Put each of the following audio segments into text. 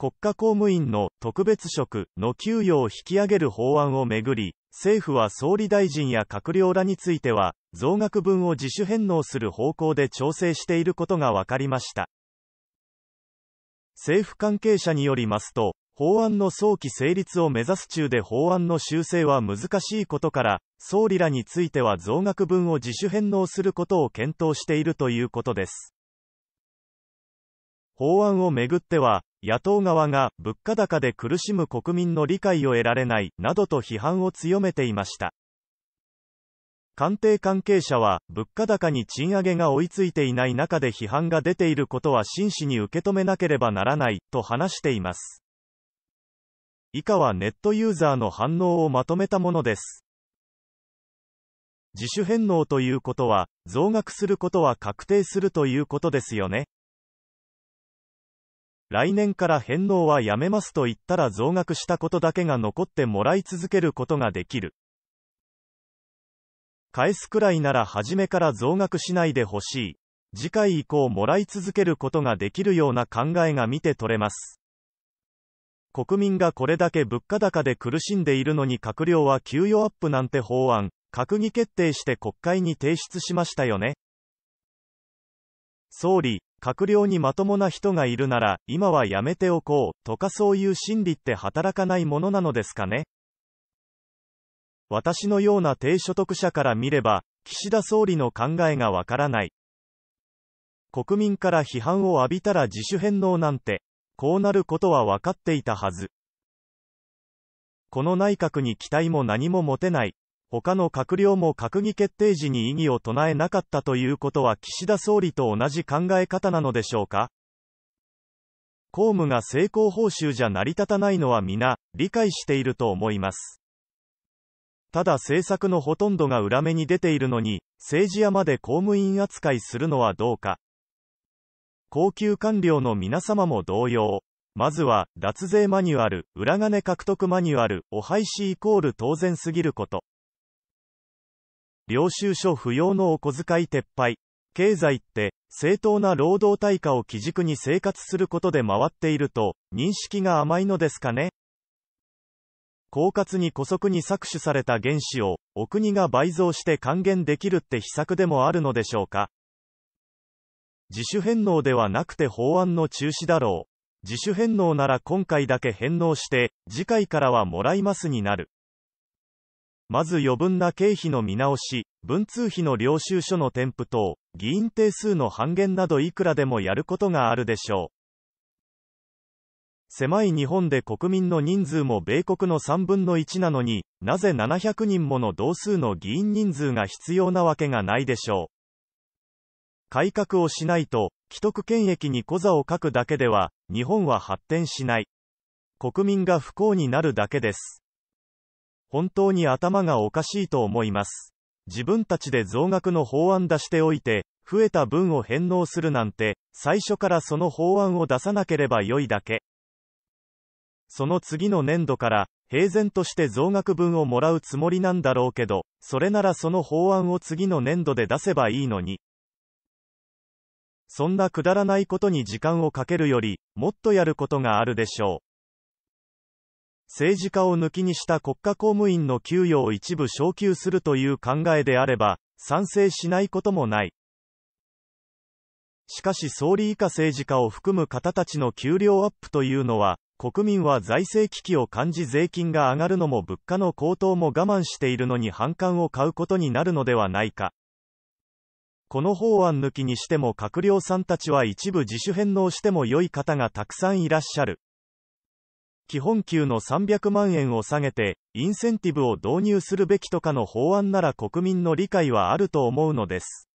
国家公務員の特別職の給与を引き上げる法案をめぐり、政府は総理大臣や閣僚らについては、増額分を自主返納する方向で調整していることが分かりました。政府関係者によりますと、法案の早期成立を目指す中で法案の修正は難しいことから、総理らについては増額分を自主返納することを検討しているということです。法案をめぐっては、野党側が物価高で苦しむ国民の理解を得られないなどと批判を強めていました。官邸関係者は、物価高に賃上げが追いついていない中で批判が出ていることは真摯に受け止めなければならない、と話しています。以下はネットユーザーの反応をまとめたものです。自主返納ということは、増額することは確定するということですよね。来年から返納はやめますと言ったら増額したことだけが残ってもらい続けることができる。返すくらいなら初めから増額しないでほしい。次回以降もらい続けることができるような考えが見て取れます。国民がこれだけ物価高で苦しんでいるのに閣僚は給与アップなんて法案、閣議決定して国会に提出しましたよね。総理、閣僚にまともな人がいるなら、今はやめておこう、とかそういう心理って働かないものなのですかね私のような低所得者から見れば、岸田総理の考えがわからない。国民から批判を浴びたら自主返納なんて、こうなることは分かっていたはず。この内閣に期待も何も持てない。他の閣僚も閣議決定時に異議を唱えなかったということは岸田総理と同じ考え方なのでしょうか公務が成功報酬じゃ成り立たないのは皆、理解していると思います。ただ政策のほとんどが裏目に出ているのに、政治屋まで公務員扱いするのはどうか。高級官僚の皆様も同様、まずは、脱税マニュアル、裏金獲得マニュアル、お廃止イコール当然すぎること。領収書不要のお小遣い撤廃。経済って、正当な労働対価を基軸に生活することで回っていると、認識が甘いのですかね狡猾に古速に搾取された原資を、お国が倍増して還元できるって秘策でもあるのでしょうか自主返納ではなくて法案の中止だろう。自主返納なら今回だけ返納して、次回からはもらいますになる。まず余分な経費の見直し、文通費の領収書の添付等、議員定数の半減などいくらでもやることがあるでしょう。狭い日本で国民の人数も米国の3分の1なのに、なぜ700人もの同数の議員人数が必要なわけがないでしょう。改革をしないと、既得権益に小座を書くだけでは、日本は発展しない。国民が不幸になるだけです。本当に頭がおかしいと思います。自分たちで増額の法案出しておいて、増えた分を返納するなんて、最初からその法案を出さなければ良いだけ。その次の年度から、平然として増額分をもらうつもりなんだろうけど、それならその法案を次の年度で出せばいいのに。そんなくだらないことに時間をかけるより、もっとやることがあるでしょう。政治家を抜きにした国家公務員の給与を一部昇給するという考えであれば、賛成しないこともない。しかし総理以下政治家を含む方たちの給料アップというのは、国民は財政危機を感じ税金が上がるのも物価の高騰も我慢しているのに反感を買うことになるのではないか。この法案抜きにしても閣僚さんたちは一部自主返納しても良い方がたくさんいらっしゃる。基本給の300万円を下げて、インセンティブを導入するべきとかの法案なら国民の理解はあると思うのです。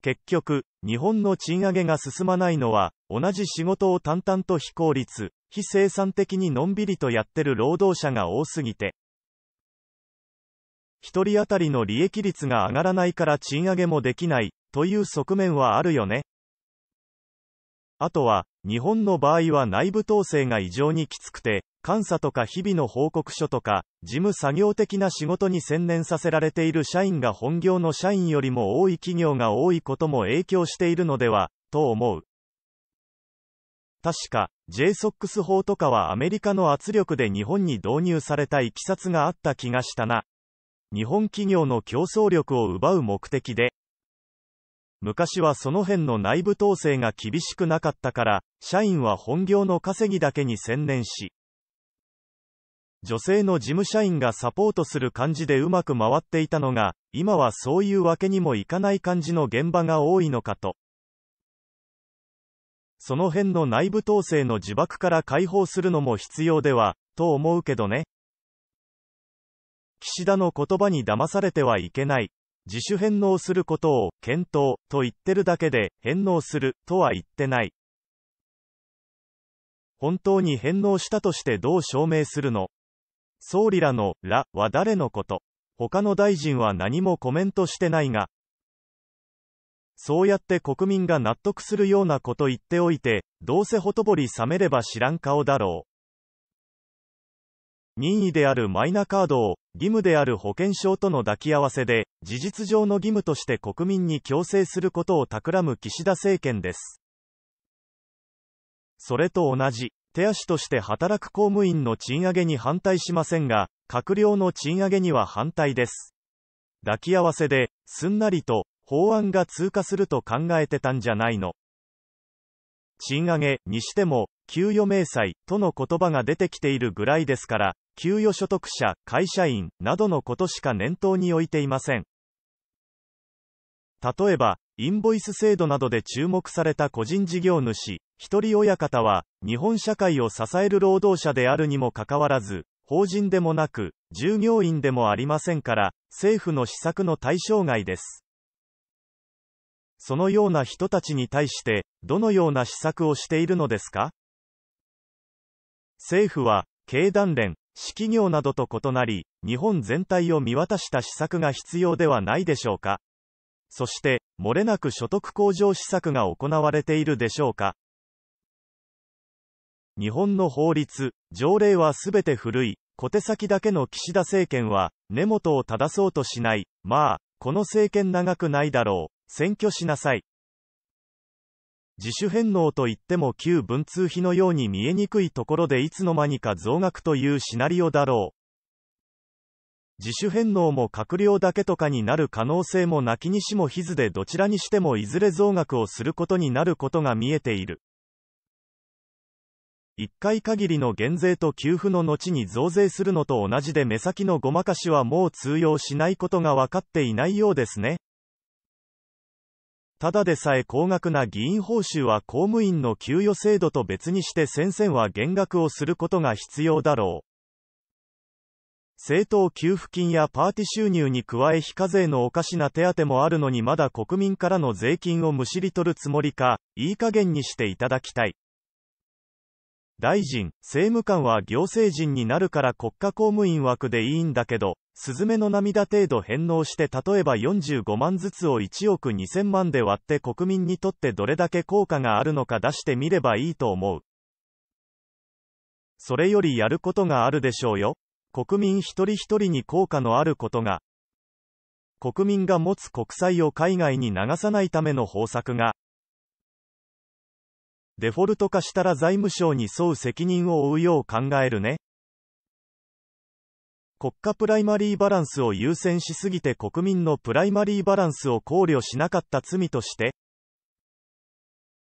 結局、日本の賃上げが進まないのは、同じ仕事を淡々と非効率、非生産的にのんびりとやってる労働者が多すぎて、一人当たりの利益率が上がらないから賃上げもできない、という側面はあるよね。あとは、日本の場合は内部統制が異常にきつくて、監査とか日々の報告書とか、事務作業的な仕事に専念させられている社員が本業の社員よりも多い企業が多いことも影響しているのでは、と思う。確か、JSOX 法とかはアメリカの圧力で日本に導入されたいきさつがあった気がしたな。日本企業の競争力を奪う目的で、昔はその辺の内部統制が厳しくなかったから、社員は本業の稼ぎだけに専念し、女性の事務社員がサポートする感じでうまく回っていたのが、今はそういうわけにもいかない感じの現場が多いのかと。その辺の内部統制の呪縛から解放するのも必要では、と思うけどね。岸田の言葉に騙されてはいけない。自主返納することを検討と言ってるだけで返納するとは言ってない。本当に返納したとしてどう証明するの総理らの「ら」は誰のこと他の大臣は何もコメントしてないがそうやって国民が納得するようなこと言っておいてどうせほとぼり冷めれば知らん顔だろう任意であるマイナカードを、義務である保険証との抱き合わせで、事実上の義務として国民に強制することを企む岸田政権です。それと同じ、手足として働く公務員の賃上げに反対しませんが、閣僚の賃上げには反対です。抱き合わせで、すんなりと、法案が通過すると考えてたんじゃないの。賃上げにしても、給与明細との言葉が出てきているぐらいですから、給与所得者、会社員などのことしか念頭に置いていません。例えば、インボイス制度などで注目された個人事業主、一人親方は、日本社会を支える労働者であるにもかかわらず、法人でもなく、従業員でもありませんから、政府の施策の対象外です。そのような人たちに対して、どのような施策をしているのですか政府は、経団連、私企業などと異なり、日本全体を見渡した施策が必要ではないでしょうか。そして、漏れなく所得向上施策が行われているでしょうか。日本の法律、条例はすべて古い、小手先だけの岸田政権は、根元を正そうとしない、まあ、この政権長くないだろう、選挙しなさい。自主返納といっても旧文通費のように見えにくいところでいつの間にか増額というシナリオだろう。自主返納も閣僚だけとかになる可能性もなきにしもひずでどちらにしてもいずれ増額をすることになることが見えている。1回限りの減税と給付の後に増税するのと同じで目先のごまかしはもう通用しないことが分かっていないようですね。ただでさえ高額な議員報酬は公務員の給与制度と別にして先生は減額をすることが必要だろう。政党給付金やパーティ収入に加え非課税のおかしな手当もあるのにまだ国民からの税金をむしり取るつもりか、いい加減にしていただきたい。大臣、政務官は行政人になるから国家公務員枠でいいんだけど、スズメの涙程度返納して例えば45万ずつを1億2000万で割って国民にとってどれだけ効果があるのか出してみればいいと思う。それよりやることがあるでしょうよ。国民一人一人に効果のあることが。国民が持つ国債を海外に流さないための方策が。デフォルト化したら財務省に沿う責任を負うよう考えるね。国家プライマリーバランスを優先しすぎて国民のプライマリーバランスを考慮しなかった罪として、